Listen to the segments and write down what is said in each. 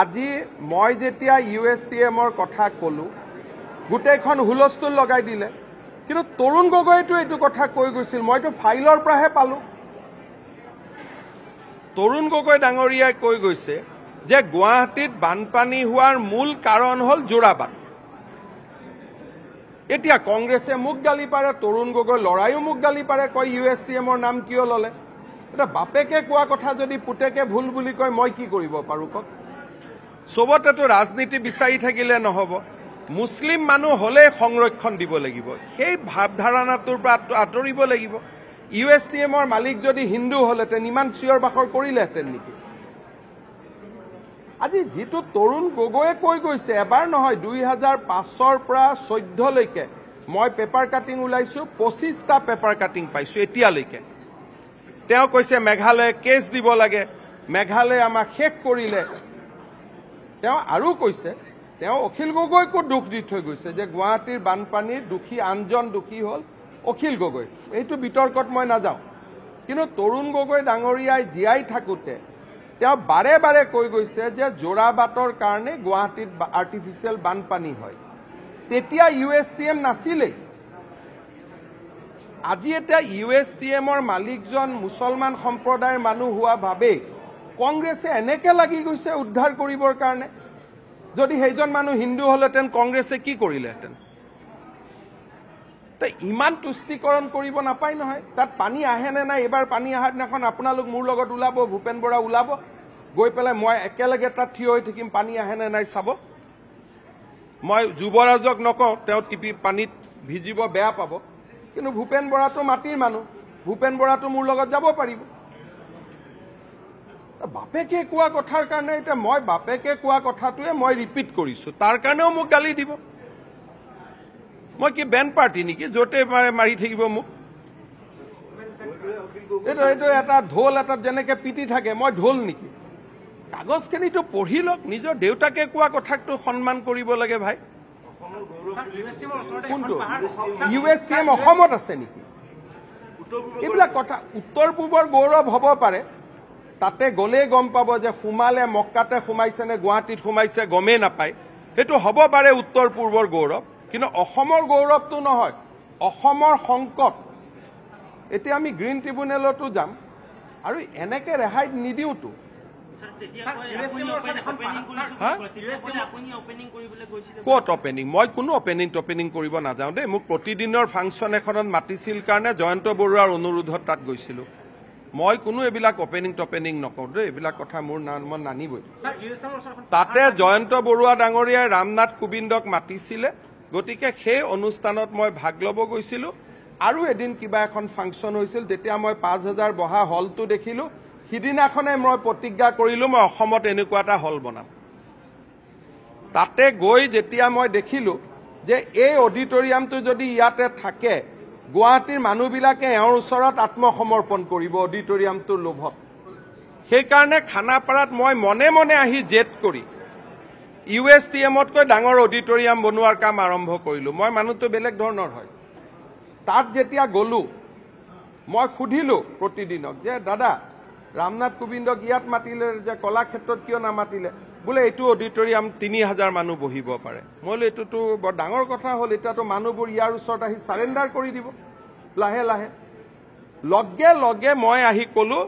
আজি মই যেতিয়া ইউ এছ টি এমৰ কথা কলো গোটেইখন হুলস্থুল লগাই দিলে কিন্তু তৰুণ গগৈয়েতো এইটো কথা কৈ গৈছিল মইতো ফাইলৰ পৰাহে পালো তৰুণ গগৈ ডাঙৰীয়াই কৈ গৈছে যে গুৱাহাটীত বানপানী হোৱাৰ মূল কাৰণ হ'ল যোৰাবান এতিয়া কংগ্ৰেছে মোক গালি পাৰে তৰুণ গগৈ ল'ৰায়ো মোক গালি পাৰে কয় ইউ এছ টি এমৰ নাম কিয় ল'লে এতিয়া বাপেকে কোৱা কথা যদি পুতেকে ভুল বুলি কয় মই কি কৰিব পাৰোঁ কওক চবতেতো ৰাজনীতি বিচাৰি থাকিলে নহ'ব মুছলিম মানুহ হ'লে সংৰক্ষণ দিব লাগিব সেই ভাৱধাৰণাটোৰ পৰা আঁতৰিব লাগিব ইউ এছ টি এমৰ মালিক যদি হিন্দু হ'লহেঁতেন ইমান চিঞৰ বাখৰ কৰিলেহেঁতেন নেকি আজি যিটো তৰুণ গগৈয়ে কৈ গৈছে এবাৰ নহয় দুই হাজাৰ পাঁচৰ পৰা চৈধ্যলৈকে মই পেপাৰ কাটিং ওলাইছোঁ পঁচিছটা পেপাৰ কাটিং পাইছো এতিয়ালৈকে তেওঁ কৈছে মেঘালয়ে কেছ দিব লাগে মেঘালয়ে আমাক শেষ কৰিলে তেওঁ আৰু কৈছে তেওঁ অখিল গগৈকো দুখ দি থৈ গৈছে যে গুৱাহাটীৰ বানপানীৰ দোষী আনজন দোষী হ'ল অখিল গগৈ এইটো বিতৰ্কত মই নাযাওঁ কিন্তু তৰুণ গগৈ ডাঙৰীয়াই জীয়াই থাকোঁতে তেওঁ বাৰে বাৰে কৈ গৈছে যে জোৰা বাটৰ কাৰণে গুৱাহাটীত আৰ্টিফিচিয়েল বানপানী হয় তেতিয়া ইউ এছ টি এম নাছিলেই আজি এতিয়া ইউ এছ টি এমৰ মালিকজন মুছলমান সম্প্ৰদায়ৰ মানুহ হোৱা বাবেই কংগ্ৰেছে এনেকৈ লাগি গৈছে উদ্ধাৰ কৰিবৰ কাৰণে যদি সেইজন মানুহ হিন্দু হ'লেহেঁতেন কংগ্ৰেছে কি কৰিলেহেঁতেন ইমান তুষ্টিকৰণ কৰিব নাপায় নহয় তাত পানী আহে নে নাই এইবাৰ পানী অহাৰ দিনাখন আপোনালোক মোৰ লগত ওলাব ভূপেন বৰা ওলাব গৈ পেলাই মই একেলগে তাত থিয় হৈ থাকিম পানী আহে নে নাই চাব মই যুৱৰাজক নকওঁ তেওঁ টিপি পানীত ভিজিব বেয়া পাব কিন্তু ভূপেন বৰাটো মাটিৰ মানুহ ভূপেন বৰাটো মোৰ লগত যাব পাৰিব বাপেকে কোৱা কথাৰ কাৰণে এতিয়া মই বাপেকে কোৱা কথাটোৱে মই ৰিপিট কৰিছো তাৰ কাৰণেও মোক গালি দিব মই কি বেণ্ড পাৰ্টি নেকি য'তে মাৰে মাৰি থাকিব মোক এইটো এইটো এটা ঢোল এটা যেনেকে পিটি থাকে মই ঢোল নেকি কাগজখিনিটো পঢ়ি লওক নিজৰ দেউতাকে কোৱা কথাটো সন্মান কৰিব লাগে ভাই কোনটো ইউ এছ চি এম অসমত আছে নেকি এইবিলাক কথা উত্তৰ পূবৰ গৌৰৱ হব পাৰে তাতে গ'লেই গম পাব যে সোমালে মক্কাতে সোমাইছে নে গুৱাহাটীত সোমাইছে গমেই নাপায় সেইটো হ'ব পাৰে উত্তৰ পূৰ্বৰ গৌৰৱ কিন্তু অসমৰ গৌৰৱটো নহয় অসমৰ সংকট এতিয়া আমি গ্ৰীণ ট্ৰিবুনেলতো যাম আৰু এনেকে ৰেহাই নিদিওঁতো ক'ত অপেনিং মই কোনো অপেনিং টপেনিং কৰিব নাযাওঁ দেই মোক প্ৰতিদিনৰ ফাংচন এখনত মাতিছিল কাৰণে জয়ন্ত বৰুৱাৰ অনুৰোধত তাত গৈছিলোঁ মই কোনো এইবিলাক অপেনিং টপেনিং নকওঁ দেই এইবিলাক কথা মোৰ নাম মই নানিবই তাতে জয়ন্ত বৰুৱা ডাঙৰীয়াই ৰামনাথ কোবিন্দক মাতিছিলে গতিকে সেই অনুষ্ঠানত মই ভাগ ল'ব গৈছিলোঁ আৰু এদিন কিবা এখন ফাংচন হৈছিল তেতিয়া মই পাঁচ হাজাৰ বহা হলটো দেখিলোঁ সিদিনাখনে মই প্ৰতিজ্ঞা কৰিলোঁ মই অসমত এনেকুৱা এটা হল বনাম তাতে গৈ যেতিয়া মই দেখিলোঁ যে এই অডিটৰিয়ামটো যদি ইয়াতে থাকে গুৱাহাটীৰ মানুহবিলাকে এওঁৰ ওচৰত আত্মসমৰ্পণ কৰিব অডিটৰিয়ামটোৰ লোভত সেইকাৰণে খানাপাৰাত মই মনে মনে আহি জেদ কৰি ইউ এছ টি এমতকৈ ডাঙৰ অডিটৰিয়াম বনোৱাৰ কাম আৰম্ভ কৰিলোঁ মই মানুহটো বেলেগ ধৰণৰ হয় তাত যেতিয়া গলোঁ মই সুধিলোঁ প্ৰতিদিনক যে দাদা ৰামনাথ কোবিন্দক ইয়াত মাতিলে যে কলাক্ষেত্ৰত কিয় নামাতিলে বোলে এইটো অডিটৰিয়াম তিনি হাজাৰ মানুহ বহিব পাৰে মই বোলো এইটোতো বৰ ডাঙৰ কথা হ'ল এতিয়াতো মানুহবোৰ ইয়াৰ ওচৰত আহি চাৰেণ্ডাৰ কৰি দিব লাহে লাহে লগে লগে মই আহি ক'লো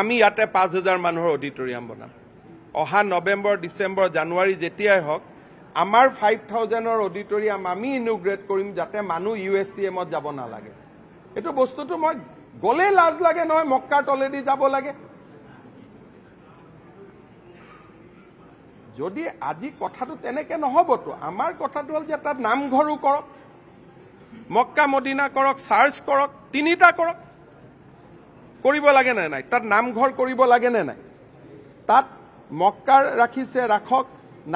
আমি ইয়াতে পাঁচ হাজাৰ মানুহৰ অডিটৰিয়াম বনাম অহা নৱেম্বৰ ডিচেম্বৰ জানুৱাৰী যেতিয়াই হওক আমাৰ ফাইভ থাউজেণ্ডৰ অডিটৰিয়াম আমি ইনোগ্ৰেট কৰিম যাতে মানুহ ইউ এছ টি এমত যাব নালাগে এইটো বস্তুটো মই গ'লে লাজ লাগে নহয় মক্কাৰ তলেদি যাব লাগে যদি আজি কথাটো তেনেকে নহবতো আমাৰ কথাটো হল যে তাত নামঘৰো কৰক মক্কা মদিনা কৰক চাৰ্চ কৰক তিনিটা কৰক কৰিব লাগে নে নাই তাত নামঘৰ কৰিব লাগে নে নাই তাত মক্কা ৰাখিছে ৰাখক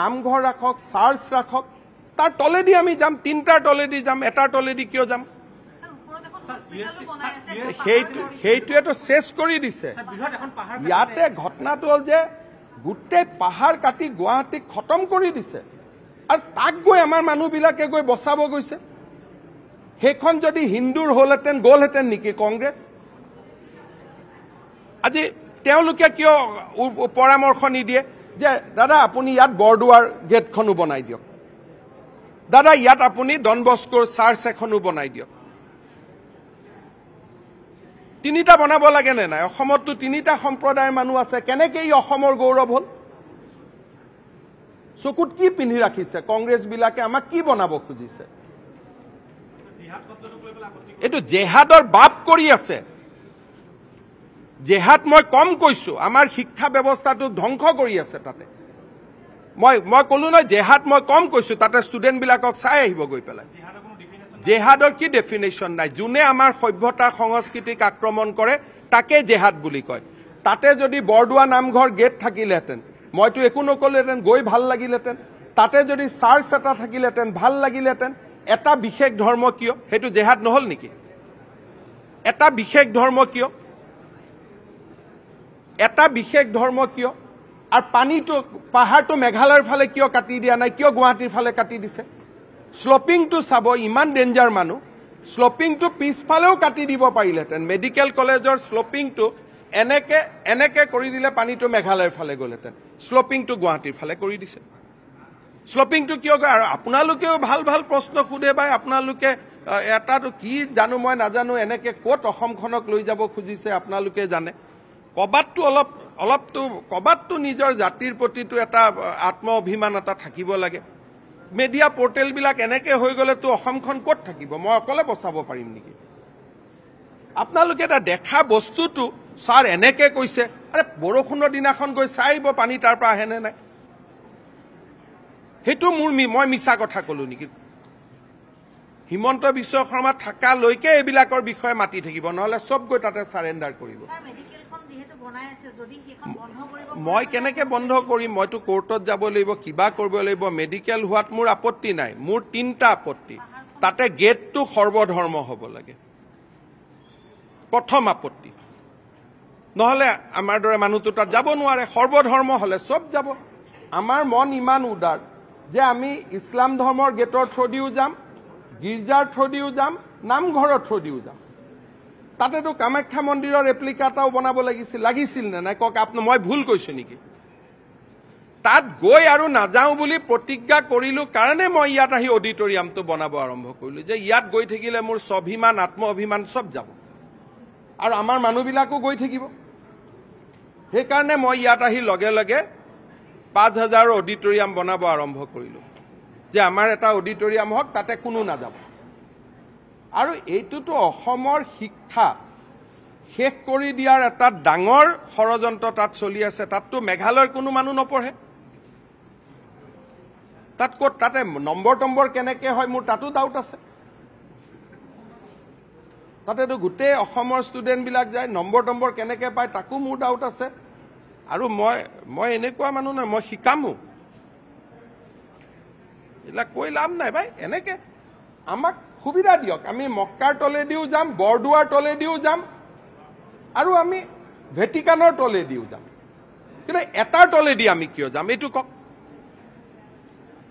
নামঘৰ ৰাখক চাৰ্চ ৰাখক তাৰ তলেদি আমি যাম তিনিটাৰ তলেদি যাম এটাৰ তলেদি কিয় যাম সেইটোৱেতো চেছ কৰি দিছে ইয়াতে ঘটনাটো হল যে গোটেই পাহাৰ কাটি গুৱাহাটীক খতম কৰি দিছে আৰু তাক গৈ আমাৰ মানুহবিলাকে গৈ বচাব গৈছে সেইখন যদি হিন্দুৰ হ'লহেঁতেন গ'লহেঁতেন নেকি কংগ্ৰেছ আজি তেওঁলোকে কিয় পৰামৰ্শ নিদিয়ে যে দাদা আপুনি ইয়াত বৰদুৱাৰ গেটখনো বনাই দিয়ক দাদা ইয়াত আপুনি ডনবস্কোৰ চাৰ্চ এখনো বনাই দিয়ক তিনিটা বনাব লাগে নে নাই অসমততো তিনিটা সম্প্ৰদায়ৰ মানুহ আছে কেনেকে ই অসমৰ গৌৰৱ হল চকুত কি পিন্ধি ৰাখিছে কংগ্ৰেছ বিলাকে আমাক কি বনাব খুজিছে এইটো জেহাদৰ বাপ কৰি আছে জেহাদ মই কম কৈছো আমাৰ শিক্ষা ব্যৱস্থাটো ধ্বংস কৰি আছে তাতে মই মই কলো নহয় জেহাদ মই কম কৈছো তাতে ষ্টুডেণ্টবিলাকক চাই আহিব গৈ পেলাই জেহাদৰ কি ডেফিনেশ্যন নাই যোনে আমাৰ সভ্যতা সংস্কৃতিক আক্ৰমণ কৰে তাকে জেহাদ বুলি কয় তাতে যদি বৰদোৱা নামঘৰ গেট থাকিলেহেঁতেন মইতো একো নকলোহেঁতেন গৈ ভাল লাগিলহেঁতেন তাতে যদি চাৰ্চ এটা থাকিলহেঁতেন ভাল লাগিলহেঁতেন এটা বিশেষ ধৰ্ম কিয় সেইটো জেহাদ নহ'ল নেকি এটা বিশেষ ধৰ্ম কিয় এটা বিশেষ ধৰ্ম কিয় আৰু পানীটো পাহাৰটো মেঘালয়ৰ ফালে কিয় কাটি দিয়া নাই কিয় গুৱাহাটীৰ ফালে কাটি দিছে শ্লপিংটো চাব ইমান ডেঞ্জাৰ মানুহ শ্লপিংটো পিছফালেও কাটি দিব পাৰিলেহেঁতেন মেডিকেল কলেজৰ শ্লপিংটো এনেকে এনেকে কৰি দিলে পানীটো মেঘালয়ৰ ফালে গ'লহেঁতেন শ্লপিংটো গুৱাহাটীৰ ফালে কৰি দিছে শ্লপিংটো কিয় কয় আৰু আপোনালোকেও ভাল ভাল প্ৰশ্ন সোধে বা আপোনালোকে এটাটো কি জানো মই নাজানো এনেকে ক'ত অসমখনক লৈ যাব খুজিছে আপোনালোকে জানে কবাতটো অলপ অলপটো কবাতটো নিজৰ জাতিৰ প্ৰতিটো এটা আত্ম অভিমান এটা থাকিব লাগে মিডিয়া পৰ্টেলবিলাক এনেকৈ হৈ গ'লেতো অসমখন ক'ত থাকিব মই অকলে বচাব পাৰিম নেকি আপোনালোকে এটা দেখা বস্তুটো ছাৰ এনেকৈ কৈছে আৰে বৰষুণৰ দিনাখন গৈ চাইব পানী তাৰ পৰা আহে নে নাই সেইটো মোৰ মই মিছা কথা ক'লো নেকি হিমন্ত বিশ্ব শৰ্মা থকালৈকে এইবিলাকৰ বিষয়ে মাতি থাকিব নহ'লে চব গৈ তাতে ছাৰেণ্ডাৰ কৰিব মই কেনেকে বন্ধ কৰিম মইতো কোৰ্টত যাব লাগিব কিবা কৰিব লাগিব মেডিকেল হোৱাত মোৰ আপত্তি নাই মোৰ তিনিটা আপত্তি তাতে গেটটো সৰ্বধৰ্ম হ'ব লাগে প্ৰথম আপত্তি নহ'লে আমাৰ দৰে মানুহটো তাত যাব নোৱাৰে সৰ্বধৰ্ম হ'লে চব যাব আমাৰ মন ইমান উদাৰ যে আমি ইছলাম ধৰ্মৰ গেটৰ থ্ৰদিও যাম গীৰ্জাৰ থ্ৰদিও যাম নামঘৰৰ থ্ৰদিও যাম তাতেতো কামাখ্যা মন্দিৰৰ এপ্লিকা এটাও বনাব লাগিছিল লাগিছিল নে নাই কওক আপোনাৰ মই ভুল কৈছো নেকি তাত গৈ আৰু নাযাওঁ বুলি প্ৰতিজ্ঞা কৰিলোঁ কাৰণে মই ইয়াত আহি অডিটৰিয়ামটো বনাব আৰম্ভ কৰিলোঁ যে ইয়াত গৈ থাকিলে মোৰ স্বাভিমান আত্ম অভিমান চব যাব আৰু আমাৰ মানুহবিলাকো গৈ থাকিব সেইকাৰণে মই ইয়াত আহি লগে লগে পাঁচ হাজাৰ অডিটৰিয়াম বনাব আৰম্ভ কৰিলোঁ যে আমাৰ এটা অডিটৰিয়াম হওক তাতে কোনো নাযাব আৰু এইটোতো অসমৰ শিক্ষা শেষ কৰি দিয়াৰ এটা ডাঙৰ ষড়যন্ত্ৰ তাত চলি আছে তাততো মেঘালয়ৰ কোনো মানুহ নপঢ়ে তাত ক'ত তাতে নম্বৰ টম্বৰ কেনেকৈ হয় মোৰ তাতো ডাউট আছে তাতেতো গোটেই অসমৰ ষ্টুডেণ্টবিলাক যায় নম্বৰ টম্বৰ কেনেকৈ পায় তাকো মোৰ ডাউট আছে আৰু মই মই এনেকুৱা মানুহ নাই মই শিকামো এইবিলাক কৈ লাভ নাই ভাই এনেকৈ আমাক সুবিধা দিয়ক আমি মক্কাৰ তলেদিও যাম বৰদোৱাৰ তলেদিও যাম আৰু আমি ভেটিকানৰ তলেদিও যাম কিন্তু এটাৰ তলেদি আমি কিয় যাম এইটো কওক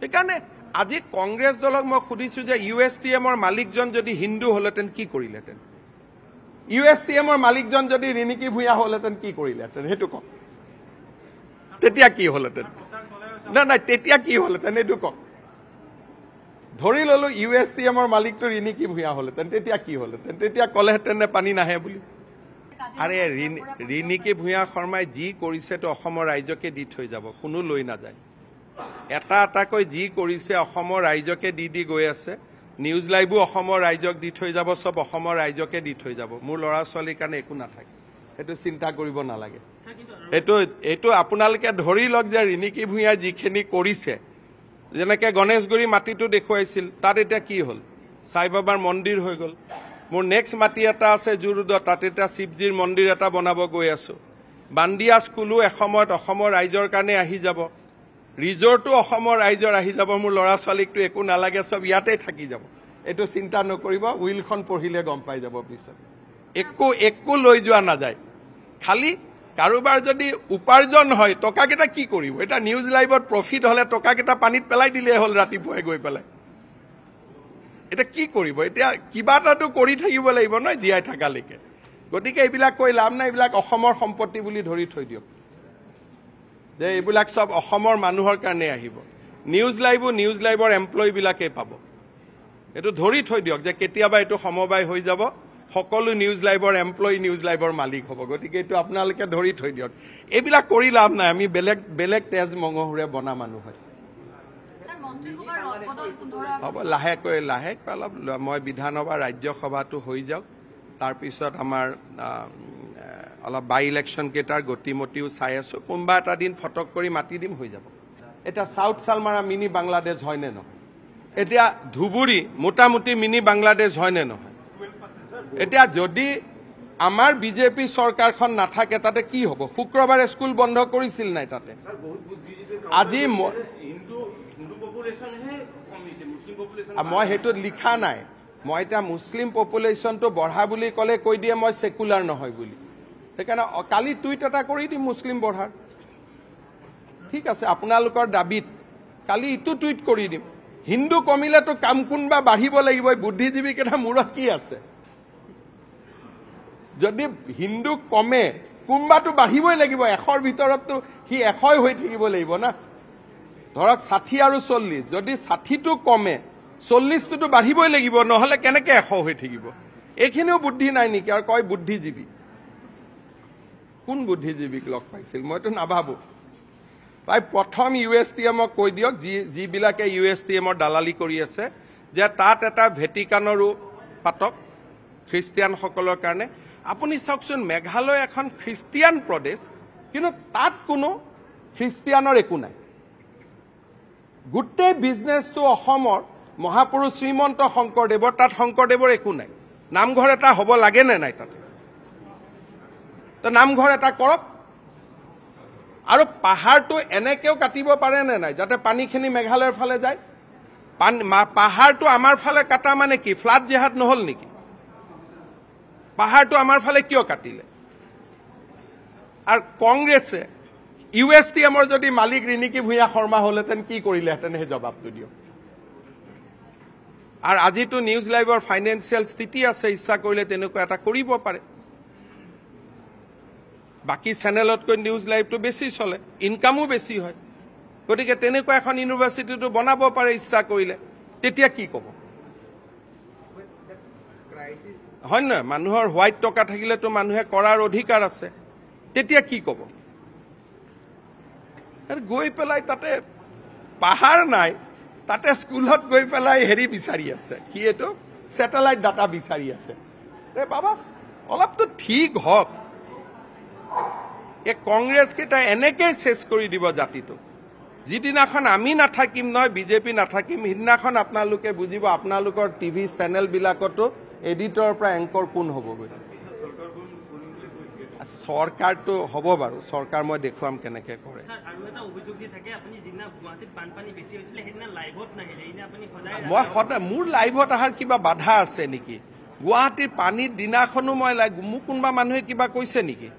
সেইকাৰণে আজি কংগ্ৰেছ দলক মই সুধিছো যে ইউ এছ টি এমৰ মালিকজন যদি হিন্দু হ'লহেঁতেন কি কৰিলেহেঁতেন ইউ এছ টি এমৰ মালিকজন যদি ৰিণিকী ভূঞা হ'লহেঁতেন কি কৰিলেহেঁতেন সেইটো কওক তেতিয়া কি হ'লহেঁতেন নাই নাই তেতিয়া কি হ'লহেঁতেন এইটো কওক ধৰি ললো ইউ এছ টি এমৰ মালিকটো ঋণিকি ভূঞা হ'লে তেন্তে তেতিয়া কি হলহেঁতেন তেতিয়া কলেহেঁতেনে পানী নাহে বুলি আৰে ঋণিকি ভূঞা শৰ্মাই যি কৰিছে তো অসমৰ ৰাইজকে দি থৈ যাব কোনো লৈ নাযায় এটা এটাকৈ যি কৰিছে অসমৰ ৰাইজকে দি দি গৈ আছে নিউজ লাইভো অসমৰ ৰাইজক দি থৈ যাব চব অসমৰ ৰাইজকে দি থৈ যাব মোৰ ল'ৰা ছোৱালীৰ কাৰণে একো নাথাকে সেইটো চিন্তা কৰিব নালাগে সেইটো এইটো আপোনালোকে ধৰি লওক যে ঋণিকি ভূঞাই যিখিনি কৰিছে যেনেকে গণেশগুৰি মাটিটো দেখুৱাইছিল তাত এতিয়া কি হল বাবাৰ মন্দিৰ হৈ গল মোৰ নেক্সট মাটি এটা আছে জুৰুদত তাত এতিয়া শিৱজীৰ মন্দিৰ এটা বনাব গৈ আছো বান্দিয়া স্কুলো এসময়ত অসমৰ ৰাইজৰ কাৰণে আহি যাব ৰিজৰ্টো অসমৰ ৰাইজৰ আহি যাব মোৰ ল'ৰা ছোৱালীকতো একো নালাগে চব ইয়াতে থাকি যাব এইটো চিন্তা নকৰিব উইলখন পঢ়িলে গম পাই যাব পিছত একো একো লৈ যোৱা নাযায় খালি কাৰোবাৰ যদি উপাৰ্জন হয় টকাকেইটা কি কৰিব এতিয়া নিউজ লাইভত প্ৰফিট হ'লে টকাকেইটা পানীত পেলাই দিলেই হ'ল ৰাতিপুৱাই গৈ পেলাই এতিয়া কি কৰিব এতিয়া কিবা এটাতো কৰি থাকিব লাগিব নহয় জীয়াই থকালৈকে গতিকে এইবিলাক কৈ লাভ নাই এইবিলাক অসমৰ সম্পত্তি বুলি ধৰি থৈ দিয়ক যে এইবিলাক চব অসমৰ মানুহৰ কাৰণে আহিব নিউজ লাইভো নিউজ লাইভৰ এমপ্লয়ীবিলাকেই পাব এইটো ধৰি থৈ দিয়ক যে কেতিয়াবা এইটো সমবায় হৈ যাব সকলো নিউজ লাইভৰ এমপ্লয়ী নিউজ লাইভৰ মালিক হ'ব গতিকে এইটো আপোনালোকে ধৰি থৈ দিয়ক এইবিলাক কৰি লাভ নাই আমি বেলেগ বেলেগ তেজ মঙহুৰে বনা মানুহ হয় হ'ব লাহেকৈ লাহেকৈ অলপ মই বিধানসভা ৰাজ্যসভাটো হৈ যাওক তাৰপিছত আমাৰ অলপ বাই ইলেকশ্যনকেইটাৰ গতিমতিও চাই আছোঁ কোনোবা এটা দিন ফটক কৰি মাতি দিম হৈ যাব এতিয়া চাউথ চালমাৰা মিনি বাংলাদেশ হয়নে নহয় এতিয়া ধুবুৰী মোটামুটি মিনি বাংলাদেশ হয়নে নহয় এতিয়া যদি আমাৰ বিজেপি চৰকাৰখন নাথাকে তাতে কি হ'ব শুক্ৰবাৰে স্কুল বন্ধ কৰিছিল নাই তাতে আজি মই সেইটোত লিখা নাই মই এতিয়া মুছলিম পপুলেশ্যনটো বঢ়া বুলি ক'লে কৈ দিয়ে মই চেকুলাৰ নহয় বুলি সেইকাৰণে কালি টুইট এটা কৰি দিম মুছলিম বঢ়াৰ ঠিক আছে আপোনালোকৰ দাবীত কালি ইটো টুইট কৰি দিম হিন্দু কমিলেতো কাম কোনোবা বাঢ়িব লাগিব বুদ্ধিজীৱীকেইটা মূৰত কি আছে যদি হিন্দু কমে কোনোবাটো বাঢ়িবই লাগিব এশৰ ভিতৰততো সি এশই হৈ থাকিব লাগিব না ধৰক ষাঠি আৰু চল্লিছ যদি ষাঠিটো কমে চল্লিছটোতো বাঢ়িবই লাগিব নহ'লে কেনেকৈ এশ হৈ থাকিব এইখিনিও বুদ্ধি নাই নেকি আৰু কয় বুদ্ধিজীৱী কোন বুদ্ধিজীৱীক লগ পাইছিল মইতো নাভাবোঁ তাই প্ৰথম ইউ এছ টি এমক কৈ দিয়ক যি যিবিলাকে ইউ এছ টি এমৰ দালালি কৰি আছে যে তাত এটা ভেটিকানৰো পাতক খ্ৰীষ্টিয়ানসকলৰ কাৰণে আপুনি চাওকচোন মেঘালয় এখন খ্ৰীষ্টিয়ান প্ৰদেশ কিন্তু তাত কোনো খ্ৰীষ্টিয়ানৰ একো নাই গোটেই বিজনেছটো অসমৰ মহাপুৰুষ শ্ৰীমন্ত শংকৰদেৱৰ তাত শংকৰদেৱৰ একো নাই নামঘৰ এটা হ'ব লাগে নে নাই তাত তো নামঘৰ এটা কৰক আৰু পাহাৰটো এনেকেও কাটিব পাৰে নে নাই যাতে পানীখিনি মেঘালয়ৰ ফালে যায় পাহাৰটো আমাৰ ফালে কাটা মানে কি ফ্লাড জেহাদ নহল নেকি পাহাৰটো আমাৰ ফালে কিয় কাটিলে আৰু কংগ্ৰেছে ইউ এছ টি এমৰ যদি মালিক ৰিণিকী ভূঞা শৰ্মা হলহেঁতেন কি কৰিলেহেঁতেন সেই জবাবটো দিয়ক আৰু আজিতো নিউজ লাইভৰ ফাইনেন্সিয়েল স্থিতি আছে ইচ্ছা কৰিলে তেনেকুৱা এটা কৰিব পাৰে বাকী চেনেলতকৈ নিউজ লাইভটো বেছি চলে ইনকামো বেছি হয় গতিকে তেনেকুৱা এখন ইউনিভাৰ্চিটিটো বনাব পাৰে ইচ্ছা কৰিলে তেতিয়া কি ক'ব হয় নহয় মানুহৰ হোৱাইট টকা থাকিলেতো মানুহে কৰাৰ অধিকাৰ আছে তেতিয়া কি ক'ব গৈ পেলাই তাতে পাহাৰ নাই তাতে স্কুলত গৈ পেলাই হেৰি বিচাৰি আছে কি এইটো ছেটেলাইট ডাটা বিচাৰি আছে এ বাবা অলপতো ঠিক হওক এই কংগ্ৰেছকেইটাই এনেকেই চেচ কৰি দিব জাতিটোক যিদিনাখন আমি নাথাকিম নহয় বিজেপি নাথাকিম সিদিনাখন আপোনালোকে বুজিব আপোনালোকৰ টিভি চেনেলবিলাকতো এডিটৰ পৰা এংকৰ কোন হ'ব চৰকাৰটো হ'ব বাৰু চৰকাৰ মই দেখুৱাম কেনেকৈ কৰে মই সদায় মোৰ লাইভত অহাৰ কিবা বাধা আছে নেকি গুৱাহাটীৰ পানীৰ দিনাখনো মই মোক কোনোবা মানুহে কিবা কৈছে নেকি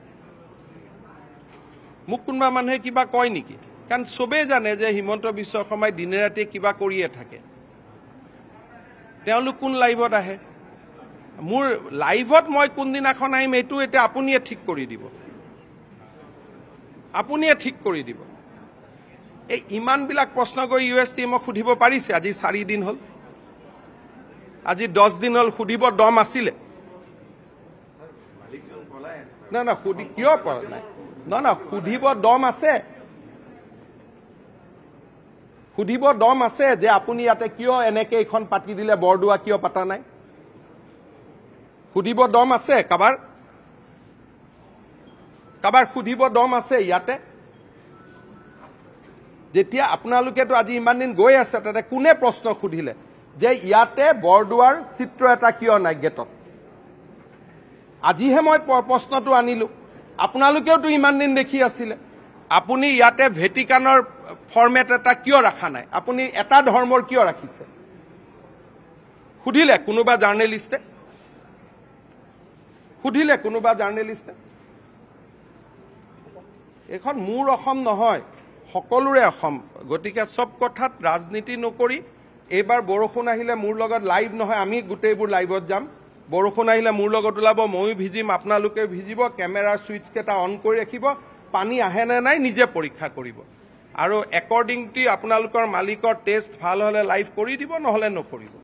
মোক কোনোবা মানুহে কিবা কয় নেকি কাৰণ চবেই জানে যে হিমন্ত বিশ্ব শৰ্মাই দিনে ৰাতিয়ে কিবা কৰিয়ে থাকে তেওঁলোক কোন লাইভত আহে মোৰ লাইভত মই কোনদিনাখন আহিম এইটো এতিয়া আপুনিয়ে ঠিক কৰি দিব আপুনিয়ে ঠিক কৰি দিব এই ইমানবিলাক প্ৰশ্ন কৰি ইউ এছ টি এমক সুধিব পাৰিছে আজি চাৰিদিন হ'ল আজি দহ দিন হ'ল সুধিব দম আছিলে নাই নাই সুধি কিয় পৰা নাই নহয় নহয় সুধিব দম আছে সুধিব দম আছে যে আপুনি ইয়াতে কিয় এনেকৈ এইখন পাতি দিলে বৰদোৱা কিয় পাতা নাই সুধিব দম আছে কাবাৰ কাবাৰ সুধিব দম আছে ইয়াতে যেতিয়া আপোনালোকেতো আজি ইমান দিন গৈ আছে তাতে কোনে প্ৰশ্ন সুধিলে যে ইয়াতে বৰদুৱাৰ চিত্ৰ এটা কিয় নাই গেটত আজিহে মই প্ৰশ্নটো আনিলো আপোনালোকেওতো ইমান দিন দেখি আছিলে আপুনি ইয়াতে ভেটিকানৰ ফৰ্মেট এটা কিয় ৰখা নাই আপুনি এটা ধৰ্মৰ কিয় ৰাখিছে সুধিলে কোনোবা জাৰ্ণেলিষ্টে সুধিলে কোনোবা জাৰ্ণেলিষ্টে এইখন মোৰ অসম নহয় সকলোৰে অসম গতিকে চব কথাত ৰাজনীতি নকৰি এইবাৰ বৰষুণ আহিলে মোৰ লগত লাইভ নহয় আমি গোটেইবোৰ লাইভত যাম বৰষুণ আহিলে মোৰ লগত ওলাব ময়ো ভিজিম আপোনালোকে ভিজিব কেমেৰাৰ ছুইচকেইটা অন কৰি ৰাখিব পানী আহে নে নাই নিজে পৰীক্ষা কৰিব আৰু একৰ্ডিংটি আপোনালোকৰ মালিকৰ টেষ্ট ভাল হ'লে লাইভ কৰি দিব নহ'লে নকৰিব